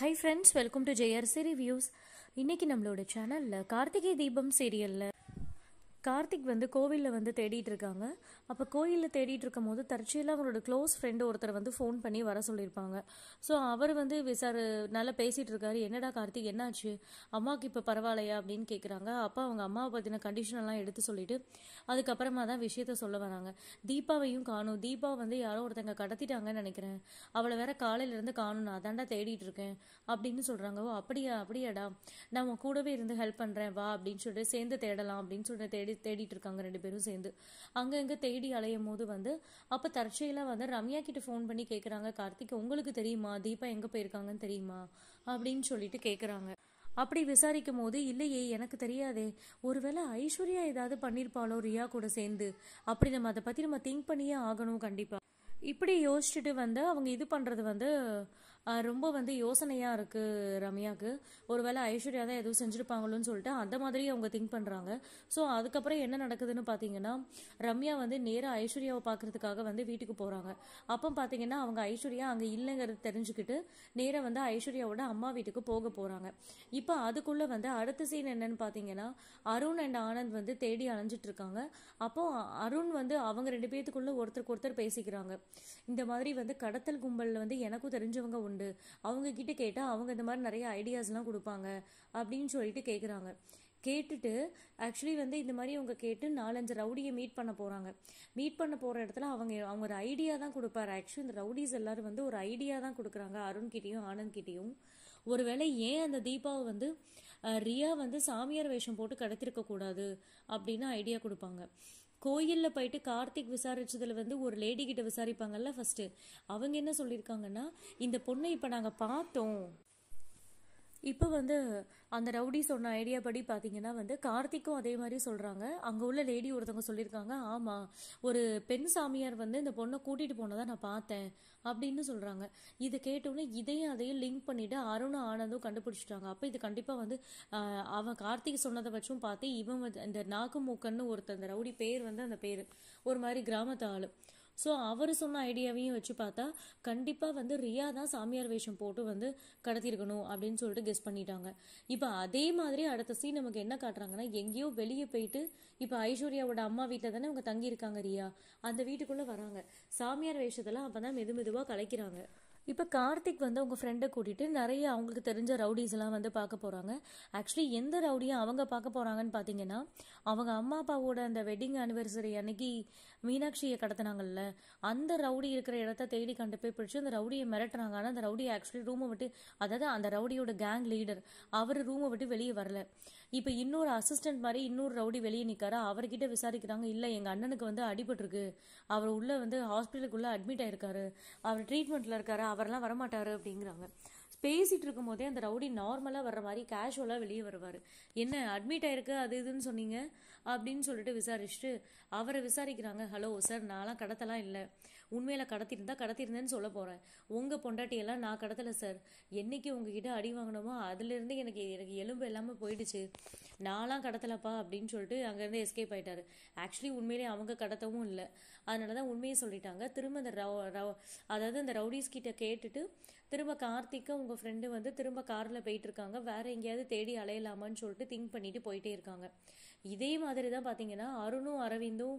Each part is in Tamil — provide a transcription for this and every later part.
high friends welcome to JRC reviews இன்றைக்கி நம்மளோட சேனலில் கார்த்திகை தீபம் சீரியலில் கார்த்திக் வந்து கோவிலில் வந்து தேடிட்டு இருக்காங்க அப்போ கோயிலில் தேடிட்டு இருக்கும் போது தற்செயலாக அவரோட க்ளோஸ் ஃப்ரெண்டு ஒருத்தர் வந்து ஃபோன் பண்ணி வர சொல்லியிருப்பாங்க ஸோ அவர் வந்து விசார் நல்லா பேசிகிட்டு இருக்காரு என்னடா கார்த்திக் என்னாச்சு அம்மாவுக்கு இப்போ பரவாயில்லையா அப்படின்னு கேட்குறாங்க அப்போ அவங்க அம்மாவை பற்றின கண்டிஷனெல்லாம் எடுத்து சொல்லிட்டு அதுக்கப்புறமா தான் விஷயத்த சொல்ல வராங்க தீபாவையும் காணும் தீபா வந்து யாரோ ஒருத்தங்க கடத்திட்டாங்கன்னு நினைக்கிறேன் அவளை வேற காலையிலேருந்து காணும் நான் தாண்டா தேடிட்டு இருக்கேன் அப்படின்னு சொல்கிறாங்க ஓ அப்படியா அப்படியாடா நான் உன் கூடவே இருந்து ஹெல்ப் பண்ணுறேன் வா அப்படின்னு சொல்லிட்டு சேர்ந்து தேடலாம் அப்படின்னு சொல்லிட்டு தேடி தேடிட்டு இருக்காங்க ரெண்டு பேரும் சேர்ந்து அங்கே இங்கே தேடி அலையும் போது வந்து அப்போ தற்செயலாக வந்து ரம்யா கிட்ட ஃபோன் பண்ணி கேட்குறாங்க கார்த்திக் உங்களுக்கு தெரியுமா தீபா எங்கே போயிருக்காங்கன்னு தெரியுமா அப்படின்னு சொல்லிட்டு கேட்குறாங்க அப்படி விசாரிக்கும் போது இல்லையே எனக்கு தெரியாதே ஒருவேளை ஐஸ்வர்யா ஏதாவது பண்ணியிருப்பாளோ ரியா கூட சேர்ந்து அப்படி நம்ம அதை பற்றி நம்ம திங்க் பண்ணியே ஆகணும் கண்டிப்பாக இப்படி யோசிச்சுட்டு வந்து அவங்க இது பண்ணுறது வந்து ரொம்ப வந்து யோசனையாக இருக்குது ரம்யாவுக்கு ஒருவேளை ஐஸ்வர்யா தான் எதுவும் செஞ்சுருப்பாங்களோன்னு சொல்லிட்டு அந்த மாதிரி அவங்க திங்க் பண்ணுறாங்க ஸோ அதுக்கப்புறம் என்ன நடக்குதுன்னு பார்த்தீங்கன்னா ரம்யா வந்து நேராக ஐஸ்வர்யாவை பார்க்குறதுக்காக வந்து வீட்டுக்கு போகிறாங்க அப்போ பார்த்தீங்கன்னா அவங்க ஐஸ்வர்யா அங்கே இல்லைங்கிறது தெரிஞ்சுக்கிட்டு நேராக வந்து ஐஸ்வர்யாவோட அம்மா வீட்டுக்கு போக போகிறாங்க இப்போ அதுக்குள்ளே வந்து அடுத்த சீன் என்னன்னு பார்த்தீங்கன்னா அருண் அண்ட் ஆனந்த் வந்து தேடி அலைஞ்சிட்டு இருக்காங்க அப்போ அருண் வந்து அவங்க ரெண்டு பேத்துக்குள்ள ஒருத்தருக்கு ஒருத்தர் பேசிக்கிறாங்க இந்த மாதிரி வந்து கடத்தல் கும்பலில் வந்து எனக்கும் தெரிஞ்சவங்க உண்டு உண்டு அவங்க கிட்ட கேட்டால் அவங்க இந்த மாதிரி நிறைய ஐடியாஸ்லாம் கொடுப்பாங்க அப்படின்னு சொல்லிட்டு கேட்குறாங்க கேட்டுட்டு ஆக்சுவலி வந்து இந்த மாதிரி அவங்க கேட்டு நாலஞ்சு ரவுடியை மீட் பண்ண போகிறாங்க மீட் பண்ண போகிற இடத்துல அவங்க அவங்க ஒரு ஐடியா தான் கொடுப்பாரு ஆக்சுவலி இந்த ரவுடிஸ் எல்லாரும் வந்து ஒரு ஐடியா தான் கொடுக்குறாங்க அருண்கிட்டையும் ஆனந்த்கிட்டையும் ஒருவேளை ஏன் அந்த தீபாவை வந்து ரியா வந்து சாமியார் வேஷம் போட்டு கடத்திருக்க கூடாது அப்படின்னு ஐடியா கொடுப்பாங்க கோயிலில் போயிட்டு கார்த்திக் விசாரிச்சதில் வந்து ஒரு லேடி கிட்ட விசாரிப்பாங்கல்ல ஃபஸ்ட்டு அவங்க என்ன சொல்லியிருக்காங்கன்னா இந்த பொண்ணை இப்போ நாங்கள் பார்த்தோம் இப்போ வந்து அந்த ரவுடி சொன்ன ஐடியா படி பார்த்தீங்கன்னா வந்து கார்த்திக்கும் அதே மாதிரி சொல்கிறாங்க அங்கே உள்ள லேடி ஒருத்தவங்க சொல்லியிருக்காங்க ஆமாம் ஒரு பெண் சாமியார் வந்து இந்த பொண்ணை கூட்டிகிட்டு போனதை நான் பார்த்தேன் அப்படின்னு சொல்கிறாங்க இதை கேட்டோன்னே இதையும் அதையும் லிங்க் பண்ணிவிட்டு அருணும் ஆனந்தும் கண்டுபிடிச்சிட்டாங்க அப்போ இது கண்டிப்பாக வந்து அவன் கார்த்திக் சொன்னதை வச்சும் பார்த்து இவன் இந்த நாகமூக்கன்னு ஒருத்தர் அந்த ரவுடி பேர் வந்து அந்த பேர் ஒரு மாதிரி கிராமத்து ஆள் ஸோ அவர் சொன்ன ஐடியாவையும் வச்சு பார்த்தா கண்டிப்பாக வந்து ரியா தான் சாமியார் வேஷம் போட்டு வந்து கடத்திருக்கணும் அப்படின்னு சொல்லிட்டு கெஸ் பண்ணிட்டாங்க இப்போ அதே மாதிரி அடுத்த சீன் நமக்கு என்ன காட்டுறாங்கன்னா எங்கேயோ வெளியே போயிட்டு இப்போ ஐஸ்வர்யாவோட அம்மா வீட்டில் தானே அவங்க தங்கியிருக்காங்க ரியா அந்த வீட்டுக்குள்ளே வராங்க சாமியார் வேஷத்தெல்லாம் அப்போ தான் மெது மெதுவாக கலைக்கிறாங்க இப்போ கார்த்திக் வந்து அவங்க ஃப்ரெண்டை கூட்டிகிட்டு நிறைய அவங்களுக்கு தெரிஞ்ச ரவுடிஸ்லாம் வந்து பார்க்க போகிறாங்க ஆக்சுவலி எந்த ரவுடியும் அவங்க பார்க்க போகிறாங்கன்னு பார்த்தீங்கன்னா அவங்க அம்மா அப்பாவோட அந்த வெட்டிங் அனிவர்சரி அன்னைக்கு மீனாட்சியை கடத்தினாங்கல்ல அந்த ரவுடி இருக்கிற இடத்த தேடி கண்டு போய் பிடிச்சி அந்த ரவுடியை மிரட்டுறாங்க ஆனால் அந்த ரவுடியை ஆக்சுவலி ரூமை விட்டு அதாவது அந்த ரவுடியோட கேங் லீடர் அவர் ரூமை விட்டு வெளியே வரல இப்போ இன்னொரு அசிஸ்டன்ட் மாதிரி இன்னொரு ரவுடி வெளியே நிற்காரா அவர்கிட்ட விசாரிக்கிறாங்க இல்லை எங்கள் அண்ணனுக்கு வந்து அடிபட்டுருக்கு அவர் உள்ளே வந்து ஹாஸ்பிட்டலுக்குள்ளே அட்மிட் ஆயிருக்காரு அவர் ட்ரீட்மெண்ட்டில் இருக்காரு அவர்லாம் வரமாட்டார் அப்படிங்கிறாங்க பேசிகிட்டு இருக்கும்போதே அந்த ரவுடி நார்மலாக வர்ற மாதிரி கேஷுவலாக வெளியே வருவார் என்ன அட்மிட் ஆயிருக்கு அது இதுன்னு சொன்னீங்க அப்படின்னு சொல்லிட்டு விசாரிச்சுட்டு அவரை விசாரிக்கிறாங்க ஹலோ சார் நான்லாம் கடத்தலாம் இல்லை உண்மையில் கடத்திருந்தால் கடத்திருந்தேன்னு சொல்ல போகிறேன் உங்கள் பொண்டாட்டியெல்லாம் நான் கடத்தலை சார் என்னைக்கு உங்ககிட்ட அடி அதுல அதுலேருந்து எனக்கு எனக்கு எலும்பு எல்லாமே போயிடுச்சு நான்லாம் கடத்தலப்பா அப்படின்னு சொல்லிட்டு அங்கேருந்து எஸ்கேப் ஆகிட்டார் ஆக்சுவலி உண்மையிலேயே அவங்க கடத்தவும் இல்லை அதனாலதான் தான் உண்மையை சொல்லிட்டாங்க திரும்ப அந்த அதாவது அந்த ரவுடிஸ் கிட்ட கேட்டுட்டு திரும்ப கார்த்திக்க உங்கள் ஃப்ரெண்டு வந்து திரும்ப காரில் போயிட்டு இருக்காங்க வேற எங்கேயாவது தேடி அலையலாமான்னு சொல்லிட்டு திங்க் பண்ணிட்டு போயிட்டே இருக்காங்க இதே மாதிரி தான் பார்த்தீங்கன்னா அருணும் அரவிந்தும்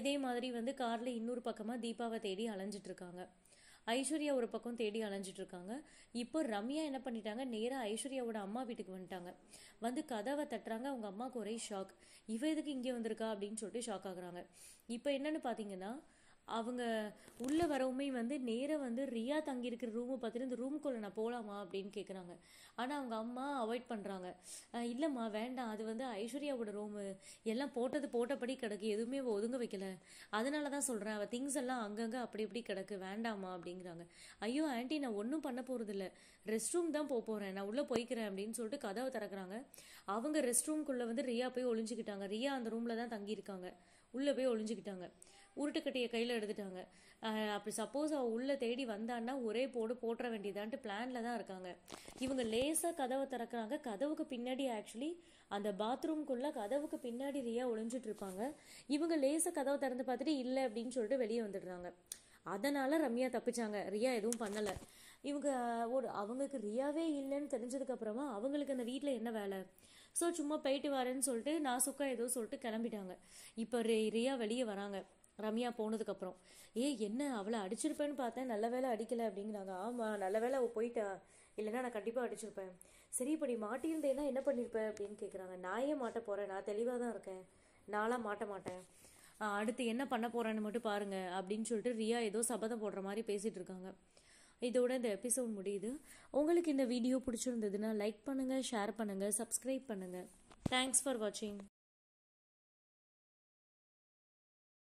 இதே மாதிரி வந்து காரில் இன்னொரு பக்கமாக தீபாவை தேடி அலைஞ்சிட்ருக்காங்க ஐஸ்வர்யா ஒரு பக்கம் தேடி அலைஞ்சிட்டு இருக்காங்க இப்போ ரம்யா என்ன பண்ணிட்டாங்க நேராக ஐஸ்வர்யாவோட அம்மா வீட்டுக்கு வந்துட்டாங்க வந்து கதவை தட்டுறாங்க அவங்க அம்மாவுக்கு ஒரே ஷாக் இவ எதுக்கு இங்கே வந்திருக்கா அப்படின்னு சொல்லிட்டு ஷாக் ஆகுறாங்க இப்போ என்னன்னு பார்த்தீங்கன்னா அவங்க உள்ளே வரவுமே வந்து நேராக வந்து ரியா தங்கியிருக்கிற ரூமை பார்த்துட்டு இந்த ரூமுக்குள்ளே நான் போகலாமா அப்படின்னு கேட்குறாங்க ஆனால் அவங்க அம்மா அவாய்ட் பண்ணுறாங்க இல்லைம்மா வேண்டாம் அது வந்து ஐஸ்வர்யாவோட ரூமு எல்லாம் போட்டது போட்டபடி கிடக்கு எதுவுமே ஒதுங்க வைக்கல அதனால தான் சொல்கிறேன் அவள் திங்ஸ் எல்லாம் அங்கங்கே அப்படி இப்படி கிடக்கு வேண்டாமா அப்படிங்கிறாங்க ஐயோ ஆண்டி நான் ஒன்றும் பண்ண போகிறதில்ல ரெஸ்ட் ரூம் தான் போக போகிறேன் நான் உள்ளே போய்க்கிறேன் அப்படின்னு சொல்லிட்டு கதவை திறக்கிறாங்க அவங்க ரெஸ்ட் ரூம்குள்ளே வந்து ரியா போய் ஒளிஞ்சுக்கிட்டாங்க ரியா அந்த ரூமில் தான் தங்கியிருக்காங்க உள்ளே போய் ஒளிஞ்சுக்கிட்டாங்க உருட்டுக்கட்டையை கையில் எடுத்துட்டாங்க அப்படி சப்போஸ் அவள் உள்ளே தேடி வந்தான்னா ஒரே போடு போட்டுற வேண்டியதான்ட்டு பிளானில் தான் இருக்காங்க இவங்க லேசாக கதவை திறக்கிறாங்க கதவுக்கு பின்னாடி ஆக்சுவலி அந்த பாத்ரூம்குள்ளே கதவுக்கு பின்னாடி ரியா ஒளிஞ்சிட்டு இருப்பாங்க இவங்க லேசாக கதவை திறந்து பார்த்துட்டு இல்லை அப்படின்னு சொல்லிட்டு வெளியே வந்துடுறாங்க அதனால ரம்யா தப்பிச்சாங்க ரியா எதுவும் பண்ணலை இவங்க ஒரு அவங்களுக்கு ரியாவே இல்லைன்னு தெரிஞ்சதுக்கு அப்புறமா அவங்களுக்கு அந்த வீட்டில் என்ன வேலை ஸோ சும்மா போயிட்டு வரேன்னு சொல்லிட்டு நான் சுக்கா ஏதோ சொல்லிட்டு கிளம்பிட்டாங்க இப்போ ரியா வெளியே வராங்க ரம்யா போனதுக்கப்புறம் ஏ என்ன அவளை அடிச்சிருப்பேன்னு பார்த்தேன் நல்ல வேலை அடிக்கலை அப்படிங்கிறாங்க ஆமாம் நல்ல வேலை அவள் போயிட்டா இல்லைன்னா நான் கண்டிப்பாக அடிச்சிருப்பேன் சரி இப்படி மாட்டியிருந்தேன்னா என்ன பண்ணியிருப்பேன் அப்படின்னு கேட்குறாங்க நான் ஏன் மாட்ட போகிறேன் நான் தெளிவாக தான் இருக்கேன் நானாக மாட்ட மாட்டேன் அடுத்து என்ன பண்ண போகிறேன்னு மட்டும் பாருங்க அப்படின்னு சொல்லிட்டு ரியா ஏதோ சபதம் போடுற மாதிரி பேசிகிட்டு இருக்காங்க இதோட இந்த எபிசோட் முடியுது உங்களுக்கு இந்த வீடியோ பிடிச்சிருந்ததுன்னா லைக் பண்ணுங்கள் ஷேர் பண்ணுங்கள் சப்ஸ்கிரைப் பண்ணுங்கள் தேங்க்ஸ் ஃபார் வாட்சிங்